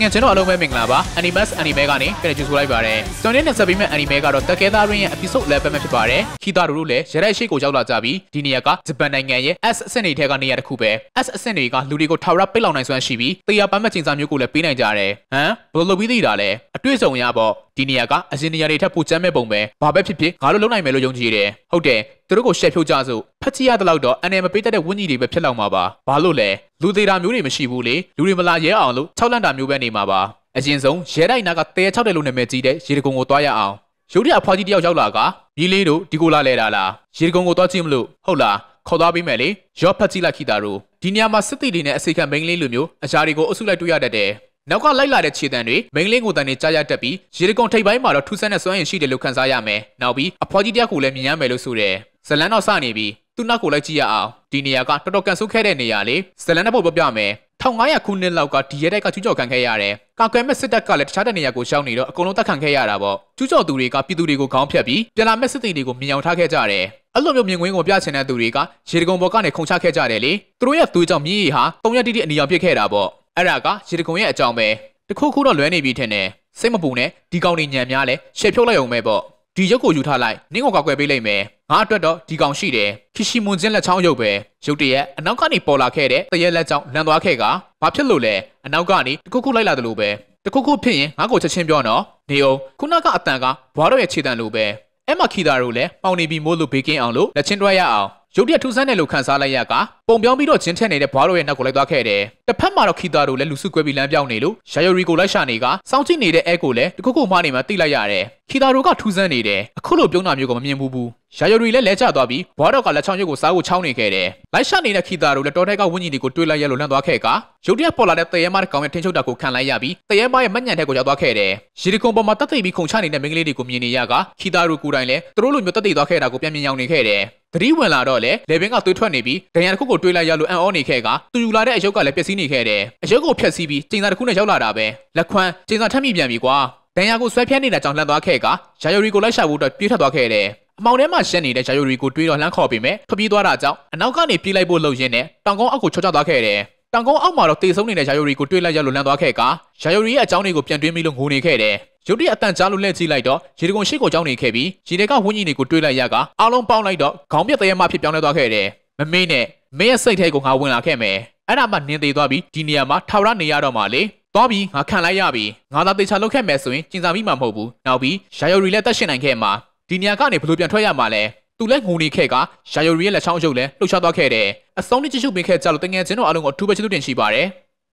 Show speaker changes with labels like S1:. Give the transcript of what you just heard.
S1: ငယ်ချင်းတို့အလုံးပဲမင်္ဂလာပါ Animax Anime ကနေပြန်ကြည့်ဆိုလိုက်ပါတယ်ကျွန်တော်နဲ့ဆက်ပြီးမဲ့ Anime ကတော့တကယ်သားရင်းရဲ့ episode level ပဲဖြစ်ပါတယ်ခီတာတို့တို့လည်းရတဲ့ရှိကိုရောက်လာကြပြီးဒီနေရာကဂျပန်နိုင်ငံရဲ့ S အဆင့်တွေထဲကနေရာတစ်ခုပဲ S အဆင့်တွေကလူတွေကိုထာဝရပိတ်လောင်နိုင်စွမ်းရှိပြီးတရားပမ်းမဲ့ချိန်စာမျိုးကိုလည်းပေးနိုင်ကြတယ်ဟမ်ဘယ်လိုလုပ်ပြီးသိတာလဲအတွေ့အကြုံရပေါ့ဒီနေရာကအရင်နေရာတွေထပ်ပိုကျမ်းမဲ့ပုံပဲဘာပဲဖြစ်ဖြစ်ငါတို့လုံနိုင်မယ်လို့ယုံကြည်တယ်ဟုတ်တယ်သူတို့ကိုရှက်ဖြိုးကြစို့ဖက်ချီရတဲ့လောက်တော့အနေမပေးတတ်တဲ့ဝင်းကြီးတွေပဲဖြစ်လောက်မှာပါဘာလို့လဲလူသေးတာမျိုးတွေမရှိဘူးလေလူတွေမလာရဲအောင်လို့၆လန့်တာမျိုးပဲနေမှာပါအရင်ဆုံးရဲတိုက်နာကတဲ၆တဲ့လို့နာမည်ကြီးတဲ့ရေတကုံကိုသွားရအောင်ရုပ်ရအဖွားကြီးတယောက်ရောက်လာကကြီးလေးတို့ဒီကိုလာလဲတာလားရေတကုံကိုသွားကြည့်မလို့ဟုတ်လားခေါ်သွားပေးမယ်လေရော့ဖတ်ကြည့်လိုက်ခိတာတို့ဒီနေရာမှာစစ်တီတွေနဲ့အစိခံမိန်းကလေးလိုမျိုးအရာတွေကိုအစုလိုက်တွေ့ရတတ်တယ်နောက်ကလိုက်လာတဲ့ခြေတံတွေမိန်လင်းကိုတန်နေကြားရတက်ပြီးရေတကုံထိပ်ပိုင်းမှာတော့ထူးဆန်းတဲ့စွမ်းရည်ရှိတယ်လို့ခန်းစားရမယ်။နောက်ပြီးအဖွားကြီးတယောက်ကိုလည်းမြင်ရမယ်လို့ဆိုတယ်။ဇလန်းတော့စနေပြီးသူ့နောက်ကိုလိုက်ကြည့်ရအောင်ဒီနေရာကတော်တော်ကန်ဆုပ်ခဲ့တဲ့နေရာလေဇလန်တဲ့ပုံပြပြမယ်1500ခုနှစ်လောက်ကဒီရဲတိုက်ကကျူးကျော်ခံခဲ့ရတယ်။ကာကွယ်မဲ့စစ်တပ်ကလည်းတခြားတဲ့နေရာကိုရှောင်နေတော့အကုန်လုံးတပ်ခံခဲ့ရတာပေါ့။ကျူးကျော်သူတွေကပြည်သူတွေကိုခေါင်းဖြတ်ပြီးပြည်လာမဲ့စစ်သည်တွေကိုမြင်အောင်ထားခဲ့ကြတယ်။အဲ့လိုမျိုးမြင်ကွင်းကိုပြချင်တဲ့သူတွေကရေတကုံဘော်ကနေခုန်ချခဲ့ကြတယ်လေ။သူတို့ရဲ့သွေးကြောင့်မြင်းရီဟာတုံရက်တိတိအနီအောင်ပြစ်ခဲ့တာပေါ့။အဲ့ဒါကရေတကုံရဲ့အကြောင်းပဲ။တခုခုတော့လွဲနေပြီထင်တယ်။စိတ်မပူနဲ့ဒီကောင်တွေညံများလဲရှယ်ဖြုတ်လိုက်အောင်ပဲပေါ့။ဒီရုပ်ကိုယူထားလိုက်နင်းကိုကောက်ွယ်ပေးလိုက်မယ်။ငါအတွက်တော့ဒီကောင်ရှိတယ်ခီရှိမွန်ချင်းလက်ချောင်းရုပ်ပဲရုပ်တရက်အနောက်ကနေပေါ်လာခဲ့တဲ့တရက်လက်ချောင်းလန်သွားခဲ့ကဘာဖြစ်လို့လဲအနောက်ကနေတခုခုလိုက်လာတယ်လို့ပဲတခုခုဖြစ်ရင်ငါ့ကိုချက်ချင်းပြောနော်နေအောင်ခုနကအတန်ကဘွားတော်ရဲ့ခြေတံလိုပဲအဲ့မှာခီတာတို့လည်းပေါင်နေပြီမို့လို့ဘေကင်းအောင်လို့လက်ချင်းတွဲရအောင်ရုပ်တရက်ထူဆန်းတယ်လို့ခန်းစားလိုက်ရကပုံပြောင်းပြီးတော့ဂျင်းထက်နေတဲ့ဘွားတော်ရဲ့နောက်ကိုလိုက်သွားခဲ့တယ်။တစ်ဖက်မှာတော့ခီတာတို့လည်းလူစုကွဲပြီးလမ်းပြောင်းနေလို့ရာယိုရီကိုလိုက်ရှာနေကစောင့်ကြည့်နေတဲ့အဲကိုလည်းတခုခုမှားနေမှတိလိုက်ရတယ်။ခီတာတို့ကထူဆန်းနေတယ်။အခုလိုပြုံးတာမျိုးကမမြင်ဘူးဘူး။ရာယိုရီလည်းလဲကျသွားပြီးဘွားတော်ကလက်ချောင်းရုပ်ကိုစားဖို့ချောင်းနေခဲ့တယ်။လိုက်ရှာနေတဲ့ခီတာတို့လည်းတော်တဲ့ကဝင်းကြီးတွေကိုတွေးလိုက်ရလို့လန့်သွားခဲ့ကရုတ်တရက်ပေါ်လာတဲ့တရဲမတဲ့ကောင်ရဲ့ထင်းချုပ်တာကိုခံလိုက်ရပြီးတရဲမရဲ့မညံတဲ့ကိုရောက်သွားခဲ့တယ်။ရီဒီကွန်ပေါ်မှာတက်သိပြီးခုန်ချနေတဲ့မိန်းကလေးတွေကိုမြင်နေရကခီတာတို့ကိုယ်တိုင်လည်းသူတို့လိုမျိုးတက်သိသွားခဲ့တာကိုပြန်မြင်ရောက်နေခဲ့တယ်။တတိဝင်လာတော့လေလေဘင်းကသွေးထွက်နေပြီးဒဏ်ရာတစ်ခုကိုတွေးလိုက်ရလို့အံ့ဩနေခဲ့ကသူယူလာတဲ့အယုတ်ကလည်းပျက်စီးနေခဲ့တယ်။အယုတ်ကိုဖျက်ဆီးပြီးကျင်းစာတစ်ခုနဲ့ရောက်လာတာပဲ။လက်ခွန်းကျင်းစာထပ်မိပြန်ပြီကွာ။ဒဏ်ရာကိုဆွဲဖြဲနေတာကြောင့်လှန်သွားခဲ့ကရာယိုရီကိုလိုက်ရှာဖို့အတွက်ပြေးထွက်သွားခဲ့တယ်။အမောင်ထဲမှာရှက်နေတဲ့ဂျာယိုရီကိုတွေးတော့လှမ်းခေါ်ပေမဲ့ဖပြေးသွားတာကြောင့်အနောက်ကနေပြေးလိုက်ဖို့လှုပ်ရင်းနဲ့တောင်ကုန်းအောက်ကိုချောချသွားခဲ့တယ်။တောင်ကုန်းအောက်မှာတော့တေဆုံးနေတဲ့ဂျာယိုရီကိုတွေးလိုက်ရလို့လမ်းသွားခဲ့ကဂျာယိုရီရဲ့အကြောင်းတွေကိုပြန်တွေးမိလို့ငိုနေခဲ့တယ်။ရုတ်တရက်အတန်ကြားလို့လှည့်ကြည့်လိုက်တော့ရေတကုံရှိကိုကြောင်းနေခဲ့ပြီးရေတွေကဝင်းကြီးတွေကိုတွေးလိုက်ရကအားလုံးပေါင်းလိုက်တော့ခေါင်းပြက်တရဲမှဖြစ်ပြောင်းလဲသွားခဲ့တယ်။မမေးနဲ့မင်းရဲ့စိတ်ထဲကိုငါဝင်လာခဲ့မယ်။အဲ့ဒါမှနင်းသေးသွားပြီးဒီနေရာမှာထာဝရနေရတော့မှလေ။သွားပြီးငါခံလိုက်ရပြီ။ငါသာတေချာလုတ်ခဲ့မယ်ဆိုရင်ကျင်စာမိမှာမဟုတ်ဘူး။နောက်ပြီးရာယောရီလည်းတက်ရှင်နိုင်ခဲ့မှာဒီနေရာကနေဘလို့ပြန်ထွက်ရမှာလဲသူလည်းငုံနေခဲ့ကရာယိုရီရဲ့လက်ချောင်းရုပ်လည်းလှုပ်ရှားသွားခဲ့တယ်အစောင်းလေးချစ်ချုပ်ပင်ခဲ့ကြလို့တငယ်ချင်းတို့အလုံးကိုအထူးပဲချစ်သူတင်ရှိပါတယ်